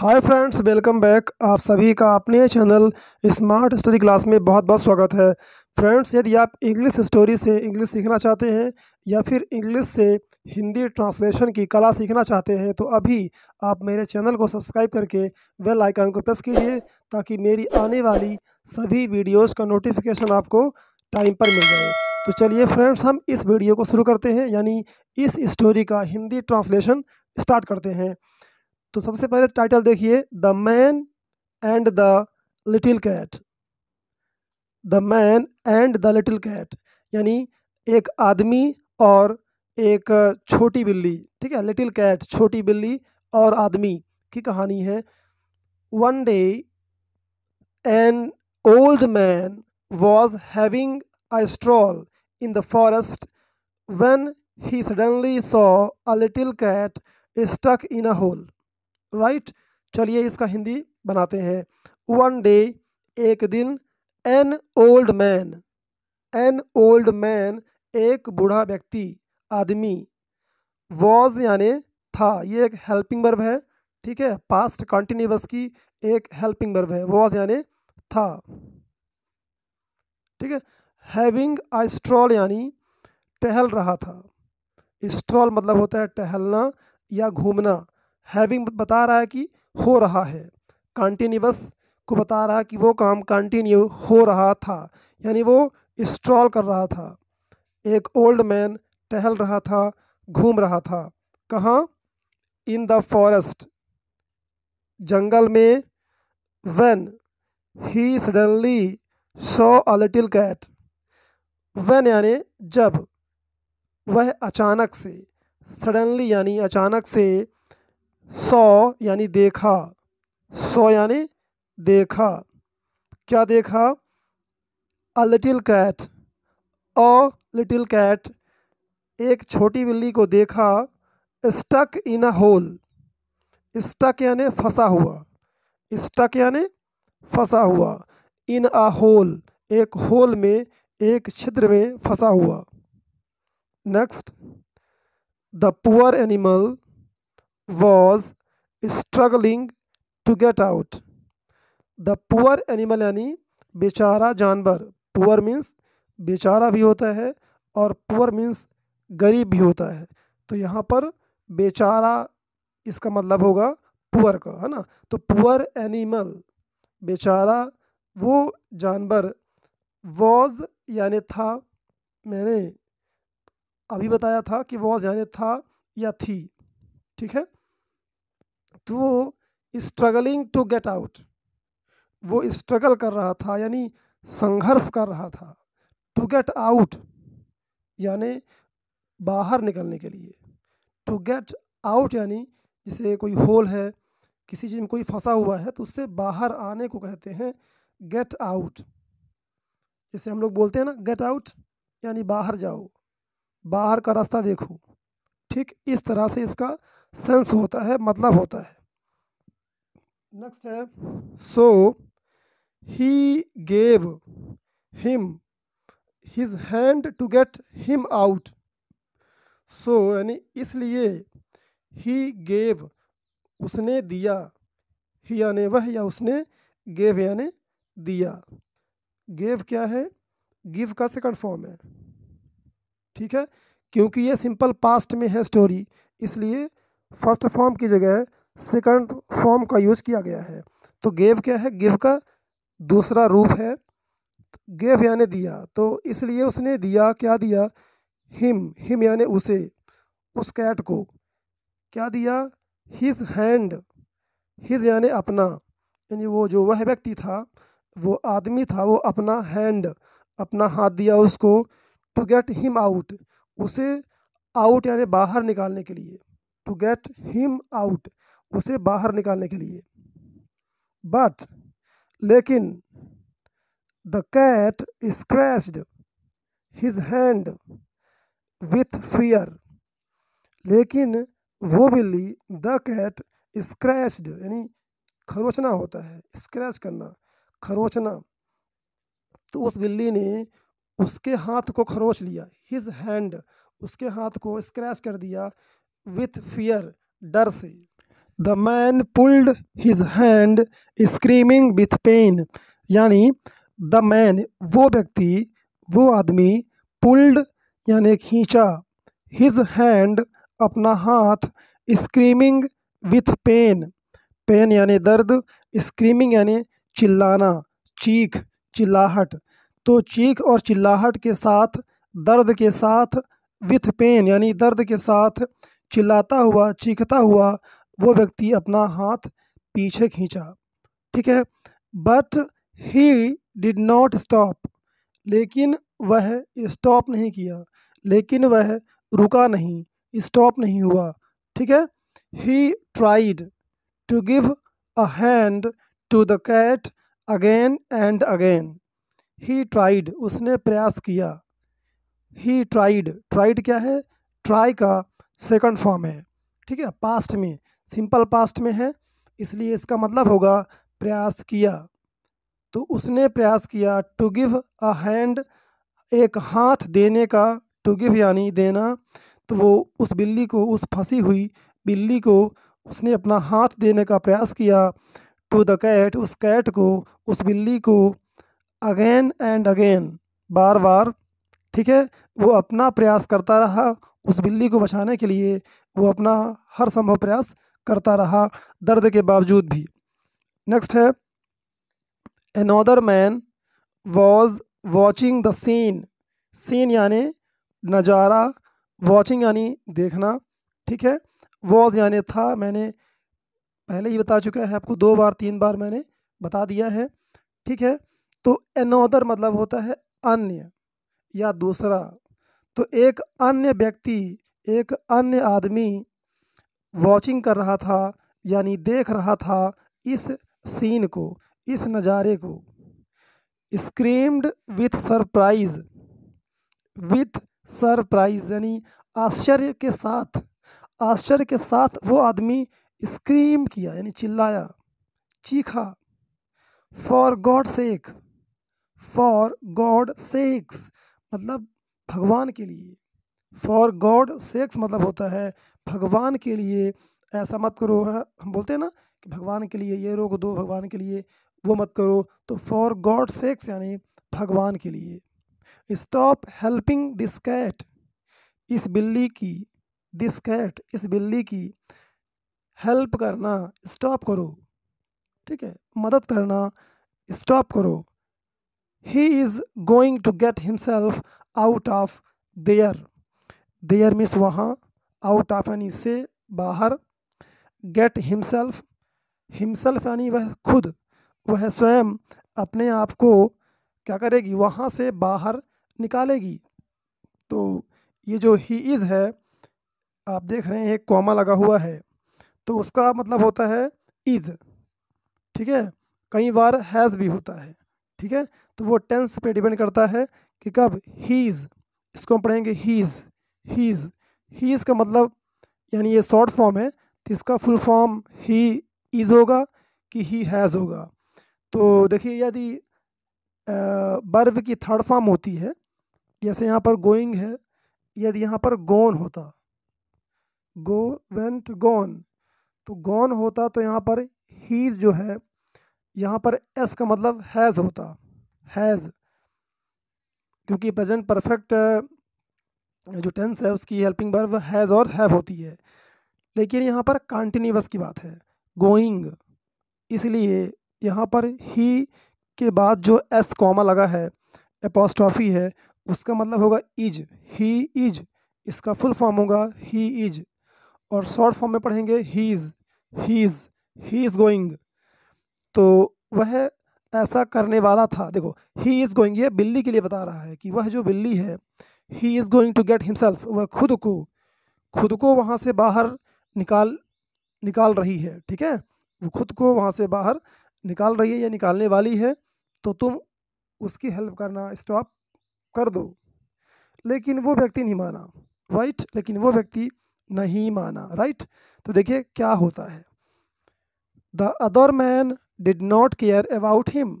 Hi friends welcome back आप सभी का अपने चैनल स्मार्ट स्टडी क्लास में बहुत बहुत स्वागत है फ्रेंड्स यदि आप इंग्लिश स्टोरी से इंग्लिश सीखना चाहते हैं या फिर इंग्लिश से हिंदी ट्रांसलेशन की कला सीखना चाहते हैं तो अभी आप मेरे चैनल को सब्सक्राइब करके बेल आइकन को प्रेस कीजिए ताकि मेरी आने वाली सभी वीडियोज़ का नोटिफिकेशन आपको टाइम पर मिल जाए तो चलिए फ्रेंड्स हम इस वीडियो को शुरू करते हैं यानी इस स्टोरी का हिंदी ट्रांसलेशन स्टार्ट करते हैं तो सबसे पहले टाइटल देखिए the man and the little cat the man and the little cat यानी एक आदमी और एक छोटी बिल्ली ठीक है लिटिल कैट छोटी बिल्ली और आदमी की कहानी है one day an old man was having a stroll in the forest when he suddenly saw a little cat stuck in a hole right चलिए इसका हिंदी बनाते हैं वन डे एक दिन an old man an old man एक बूढ़ा व्यक्ति आदमी वॉज यानि था ये एक हेल्पिंग वर्ब है ठीक है पास्ट कॉन्टिन्यूस की एक हेल्पिंग वर्ब है वॉज यानि था ठीक है हैविंग आ स्ट्रॉल यानी टहल रहा था स्ट्रॉल मतलब होता है टहलना या घूमना हैविंग बता रहा है कि हो रहा है कंटिन्यूस को बता रहा है कि वो काम कंटिन्यू हो रहा था यानी वो स्ट्रॉल कर रहा था एक ओल्ड मैन टहल रहा था घूम रहा था कहाँ इन द फॉरेस्ट जंगल में when he suddenly saw a little cat when यानि जब वह अचानक से सडनली यानी अचानक से सौ यानी देखा सौ यानी देखा क्या देखा a little cat a little cat एक छोटी बिल्ली को देखा stuck in a hole stuck यानी फंसा हुआ स्टक यानी फंसा हुआ इन अ होल एक होल में एक छिद्र में फंसा हुआ next the poor animal was struggling to get out the poor animal यानी बेचारा जानवर poor means बेचारा भी होता है और poor means गरीब भी होता है तो यहाँ पर बेचारा इसका मतलब होगा पुअर का है ना तो पुअर एनिमल बेचारा वो जानवर वॉज यानि था मैंने अभी बताया था कि वॉज यानि था या थी ठीक है तो वो स्ट्रगलिंग टू गेट आउट वो स्ट्रगल कर रहा था यानी संघर्ष कर रहा था टू गेट आउट यानी बाहर निकलने के लिए टू गेट आउट यानी जैसे कोई होल है किसी चीज़ में कोई फंसा हुआ है तो उससे बाहर आने को कहते हैं गेट आउट जैसे हम लोग बोलते हैं ना गेट आउट यानी बाहर जाओ बाहर का रास्ता देखो ठीक इस तरह से इसका सेंस होता है मतलब होता है नेक्स्ट है so he gave him his hand to get him out so यानी इसलिए ही गेव उसने दिया ही यानि वह या उसने गेव यानी दिया गेव क्या है गिव का सेकंड फॉर्म है ठीक है क्योंकि ये सिंपल पास्ट में है स्टोरी इसलिए फर्स्ट फॉर्म की जगह सेकंड फॉर्म का यूज़ किया गया है तो गेव क्या है गिव का दूसरा रूप है गेव यानी दिया तो इसलिए उसने दिया क्या दिया हिम हिम यानी उसे उस कैट को क्या दिया हिज हैंड हिज यानी अपना यानी वो जो वह व्यक्ति था वो आदमी था वो अपना हैंड अपना हाथ दिया उसको टू गेट हिम आउट उसे आउट यानी बाहर निकालने के लिए टू गेट हिम आउट उसे बाहर निकालने के लिए बट लेकिन the cat scratched his hand with fear लेकिन वो बिल्ली द कैट स्क्रैच्ड यानी खरोचना होता है स्क्रैच करना खरोचना तो उस बिल्ली ने उसके हाथ को खरोच लिया हिज हैंड उसके हाथ को स्क्रैच कर दिया विथ फियर डर से the man pulled his hand screaming with pain यानी द मैन वो व्यक्ति वो आदमी पुल्ड यानी खींचा हिज हैंड अपना हाथ स्क्रीमिंग विथ पेन पेन यानी दर्द स्क्रीमिंग यानी चिल्लाना चीख चिल्लाहट तो चीख और चिल्लाहट के साथ दर्द के साथ विथ पेन यानी दर्द के साथ चिल्लाता हुआ चीखता हुआ वो व्यक्ति अपना हाथ पीछे खींचा ठीक है but he did not stop लेकिन वह स्टॉप नहीं किया लेकिन वह रुका नहीं स्टॉप नहीं हुआ ठीक है he tried to give a hand to the cat again and again he tried उसने प्रयास किया ही ट्राइड ट्राइड क्या है ट्राई का सेकंड फॉर्म है ठीक है पास्ट में सिंपल पास्ट में है इसलिए इसका मतलब होगा प्रयास किया तो उसने प्रयास किया टू गिव अ हैंड एक हाथ देने का टू गिव यानी देना तो वो उस बिल्ली को उस फंसी हुई बिल्ली को उसने अपना हाथ देने का प्रयास किया टू द कैट उस कैट को उस बिल्ली को अगेन एंड अगेन बार बार ठीक है वो अपना प्रयास करता रहा उस बिल्ली को बचाने के लिए वो अपना हर संभव प्रयास करता रहा दर्द के बावजूद भी नेक्स्ट है another man was watching the scene scene यानि नज़ारा वॉचिंग यानी देखना ठीक है वॉज यानी था मैंने पहले ही बता चुका है आपको दो बार तीन बार मैंने बता दिया है ठीक है तो अनोदर मतलब होता है अन्य या दूसरा तो एक अन्य व्यक्ति एक अन्य आदमी वॉचिंग कर रहा था यानी देख रहा था इस सीन को इस नज़ारे को screamed with surprise with surprise यानी आश्चर्य के साथ आश्चर्य के साथ वो आदमी स्क्रीम किया यानी चिल्लाया चीखा for God sake for God sakes मतलब भगवान के लिए फॉर गॉड सेक्स मतलब होता है भगवान के लिए ऐसा मत करो हाँ, हम बोलते हैं ना कि भगवान के लिए ये रोक दो भगवान के लिए वो मत करो तो फॉर गॉड सेक्स यानी भगवान के लिए स्टॉप हेल्पिंग दिस कैट इस बिल्ली की दिस कैट इस बिल्ली की हेल्प करना स्टॉप करो ठीक है मदद करना स्टॉप करो he is going to get himself out of there there means वहाँ आउट ऑफ यानी से बाहर गेट हिमसेल्फ हिमसेल्फ यानी वह खुद वह स्वयं अपने आप को क्या करेगी वहाँ से बाहर निकालेगी तो ये जो ही इज़ है आप देख रहे हैं एक कॉमा लगा हुआ है तो उसका मतलब होता है इज़ ठीक है कई बार हैज़ भी होता है ठीक है तो वो टेंस पे डिपेंड करता है कि कब हीज़ इसको हम पढ़ेंगे हीज़ हीज़ हीज़ का मतलब यानी ये शॉर्ट फॉर्म है तो इसका फुल फॉर्म ही इज़ होगा कि ही हैज़ होगा तो देखिए यदि बर्ब की थर्ड फॉर्म होती है जैसे यहाँ पर गोइंग है यदि यहाँ पर गोन होता गो वेंट गोन तो गोन होता तो यहाँ पर हीज जो है यहाँ पर एस का मतलब हैज़ होता हैज़ क्योंकि प्रेजेंट परफेक्ट जो टेंस है उसकी हेल्पिंग वर्ब हैज़ और हैव होती है लेकिन यहाँ पर कॉन्टीन्यूस की बात है गोइंग इसलिए यहाँ पर ही के बाद जो एस कॉमा लगा है एपोस्ट्रॉफी है उसका मतलब होगा इज ही इज इसका फुल फॉर्म होगा ही इज और शॉर्ट फॉर्म में पढ़ेंगे he is he is he is going तो वह ऐसा करने वाला था देखो ही इज़ गोइंग ये बिल्ली के लिए बता रहा है कि वह जो बिल्ली है he is going to get himself वह खुद को खुद को वहाँ से बाहर निकाल निकाल रही है ठीक है वो खुद को वहाँ से बाहर निकाल रही है या निकालने वाली है तो तुम उसकी हेल्प करना स्टॉप कर दो लेकिन वो व्यक्ति नहीं माना राइट लेकिन वो व्यक्ति नहीं माना राइट तो देखिए क्या होता है the other man did not care about him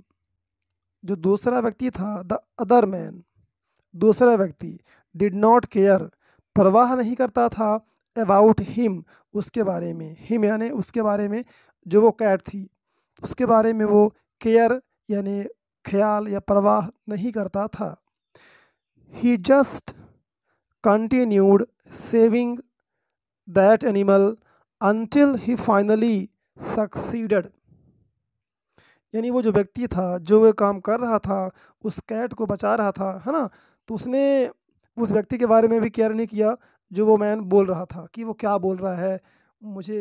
जो दूसरा व्यक्ति था द अदर मैन दूसरा व्यक्ति डिड नॉट केयर परवाह नहीं करता था अबाउट हिम उसके बारे में हिम यानी उसके बारे में जो वो कैट थी उसके बारे में वो केयर यानी ख्याल या परवाह नहीं करता था he just continued saving that animal until he finally succeeded यानी वो जो व्यक्ति था जो वो काम कर रहा था उस कैट को बचा रहा था है ना तो उसने उस व्यक्ति के बारे में भी केयर नहीं किया जो वो मैन बोल रहा था कि वो क्या बोल रहा है मुझे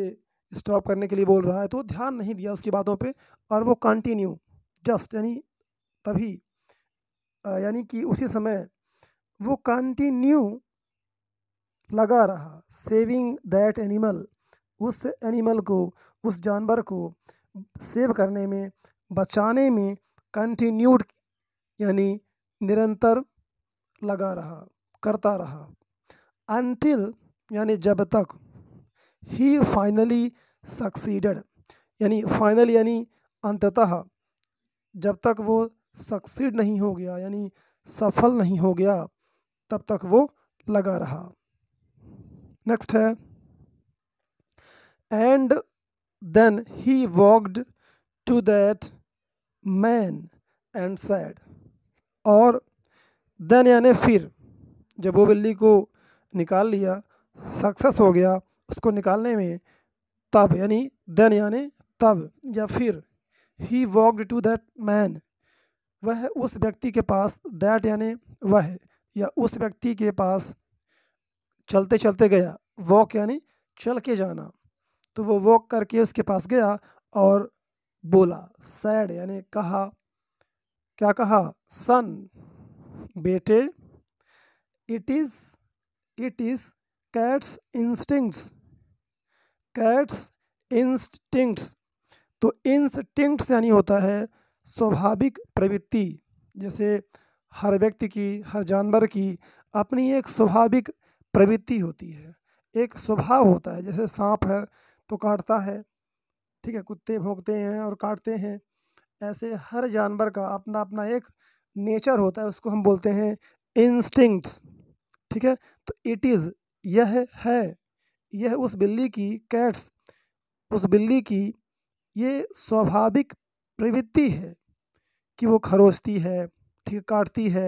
स्टॉप करने के लिए बोल रहा है तो ध्यान नहीं दिया उसकी बातों पे और वो कंटिन्यू जस्ट यानी तभी यानी कि उसी समय वो कंटिन्यू लगा रहा सेविंग दैट एनिमल उस एनिमल को उस जानवर को सेव करने में बचाने में कंटिन्यूड यानी निरंतर लगा रहा करता रहा अनटिल यानी जब तक ही फाइनली सक्सीडेड यानी फाइनल यानी अंततः जब तक वो सक्सीड नहीं हो गया यानी सफल नहीं हो गया तब तक वो लगा रहा नेक्स्ट है and then he walked to that man and said और देन यानी फिर जब वो बिल्ली को निकाल लिया सक्सेस हो गया उसको निकालने में तब यानी देन यानी तब या फिर he walked to that man वह उस व्यक्ति के पास दैट यानी वह या उस व्यक्ति के पास चलते चलते गया वॉक यानी चल के जाना तो वो वॉक करके उसके पास गया और बोला सैड यानी कहा क्या कहा सन बेटे it is it is cat's instincts cat's instincts तो इंस्टिंक्ट्स यानी होता है स्वाभाविक प्रवृत्ति जैसे हर व्यक्ति की हर जानवर की अपनी एक स्वाभाविक प्रवृत्ति होती है एक स्वभाव होता है जैसे सांप है तो काटता है ठीक है कुत्ते भोंकते हैं और काटते हैं ऐसे हर जानवर का अपना अपना एक नेचर होता है उसको हम बोलते हैं इंस्टिंक्ट्स ठीक है तो इट इज़ यह है यह उस बिल्ली की कैट्स उस बिल्ली की ये स्वाभाविक प्रवृत्ति है कि वो खरोचती है ठीक काटती है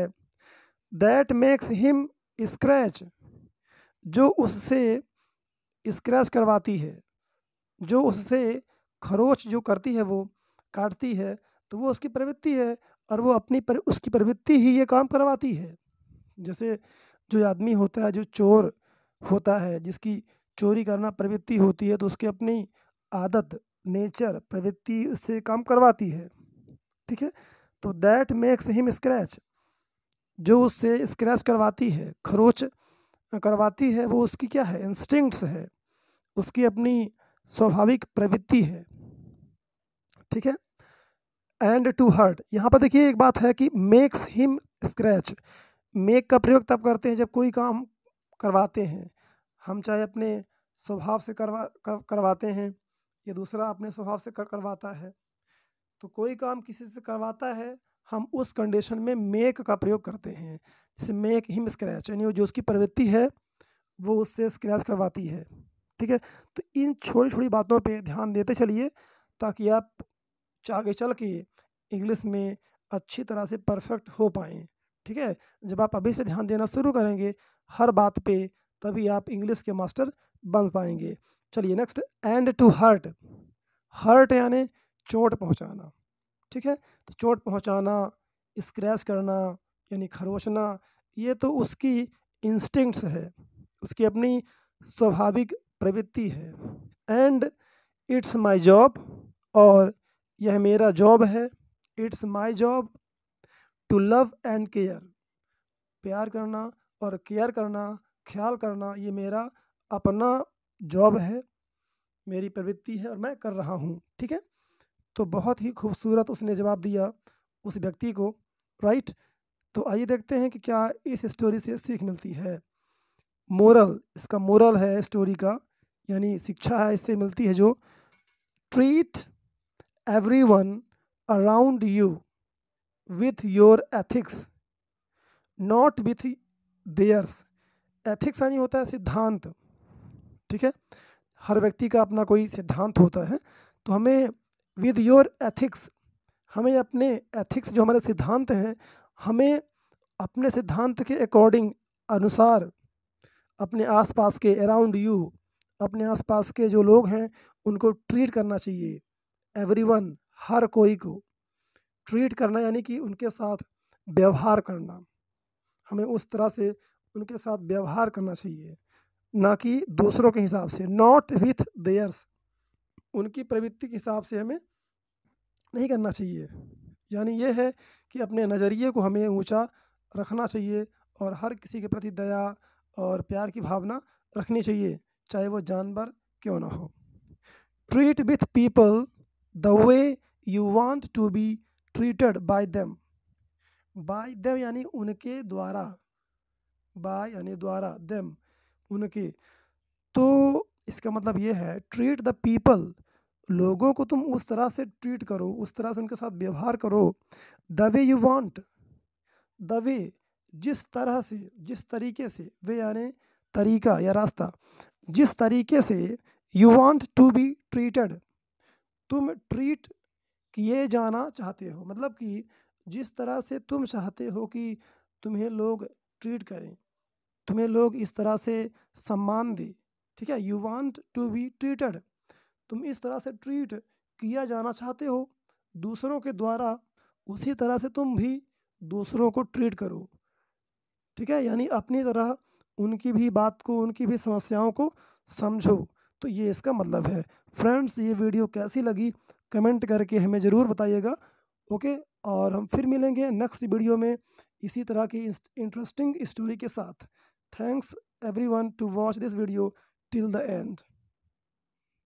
दैट मेक्स हिम स्क्रैच जो उससे स्क्रैच करवाती है जो उससे खरोच जो करती है वो काटती है तो वो उसकी प्रवृत्ति है और वो अपनी पर उसकी प्रवृत्ति ही ये काम करवाती है जैसे जो आदमी होता है जो चोर होता है जिसकी चोरी करना प्रवृत्ति होती है तो उसकी अपनी आदत नेचर प्रवृत्ति उससे काम करवाती है ठीक है तो दैट मेक्स हिम स्क्रैच जो उससे स्क्रैच करवाती है खरोच करवाती है वो उसकी क्या है इंस्टिंक्ट्स है उसकी अपनी स्वाभाविक प्रवृत्ति है ठीक है एंड टू हर्ट यहाँ पर देखिए एक बात है कि मेक्स हिम स्क्रैच मेक का प्रयोग तब करते हैं जब कोई काम करवाते हैं हम चाहे अपने स्वभाव से करवा कर, करवाते हैं या दूसरा अपने स्वभाव से कर, करवाता है तो कोई काम किसी से करवाता है हम उस कंडीशन में मेक का प्रयोग करते हैं जैसे मेक हिम स्क्रैच यानी वो जो उसकी प्रवृत्ति है वो उससे स्क्रैच करवाती है ठीक है तो इन छोटी छोटी बातों पे ध्यान देते चलिए ताकि आप आगे चल के इंग्लिश में अच्छी तरह से परफेक्ट हो पाएँ ठीक है जब आप अभी से ध्यान देना शुरू करेंगे हर बात पे तभी आप इंग्लिश के मास्टर बन पाएंगे चलिए next and to hurt hurt यानी चोट पहुंचाना ठीक है तो चोट पहुंचाना स्क्रैच करना यानी खरोचना ये तो उसकी इंस्टिंक्ट्स है उसकी अपनी स्वाभाविक प्रवृत्ति है एंड इट्स माय जॉब और यह मेरा जॉब है it's my job to love and care प्यार करना और केयर करना ख्याल करना ये मेरा अपना जॉब है मेरी प्रवृत्ति है और मैं कर रहा हूँ ठीक है तो बहुत ही खूबसूरत उसने जवाब दिया उस व्यक्ति को राइट तो आइए देखते हैं कि क्या इस स्टोरी से सीख मिलती है मोरल इसका मोरल है स्टोरी का यानी शिक्षा है इससे मिलती है जो treat everyone around you with your ethics, not with theirs. Ethics यानी होता है सिद्धांत ठीक है हर व्यक्ति का अपना कोई सिद्धांत होता है तो हमें विद योर एथिक्स हमें अपने एथिक्स जो हमारे सिद्धांत हैं हमें अपने सिद्धांत के अकॉर्डिंग अनुसार अपने आसपास के अराउंड यू अपने आसपास के जो लोग हैं उनको ट्रीट करना चाहिए एवरीवन हर कोई को ट्रीट करना यानी कि उनके साथ व्यवहार करना हमें उस तरह से उनके साथ व्यवहार करना चाहिए ना कि दूसरों के हिसाब से नॉट विथ देयर्स उनकी प्रवृत्ति के हिसाब से हमें नहीं करना चाहिए यानी यह है कि अपने नज़रिए को हमें ऊंचा रखना चाहिए और हर किसी के प्रति दया और प्यार की भावना रखनी चाहिए चाहे वो जानवर क्यों ना हो treat with people the way you want to be treated by them by them यानी उनके द्वारा बाय यानी द्वारा देम उनके तो इसका मतलब ये है ट्रीट द पीपल लोगों को तुम उस तरह से ट्रीट करो उस तरह से उनके साथ व्यवहार करो the way you want the way जिस तरह से जिस तरीके से वे यानी तरीका या रास्ता जिस तरीके से you want to be treated तुम ट्रीट किए जाना चाहते हो मतलब कि जिस तरह से तुम चाहते हो कि तुम्हें लोग ट्रीट करें तुम्हें लोग इस तरह से सम्मान दें ठीक है you want to be treated तुम इस तरह से ट्रीट किया जाना चाहते हो दूसरों के द्वारा उसी तरह से तुम भी दूसरों को ट्रीट करो ठीक है यानी अपनी तरह उनकी भी बात को उनकी भी समस्याओं को समझो तो ये इसका मतलब है फ्रेंड्स ये वीडियो कैसी लगी कमेंट करके हमें ज़रूर बताइएगा ओके और हम फिर मिलेंगे नेक्स्ट वीडियो में इसी तरह की इंटरेस्टिंग स्टोरी के साथ thanks everyone to watch this video till the and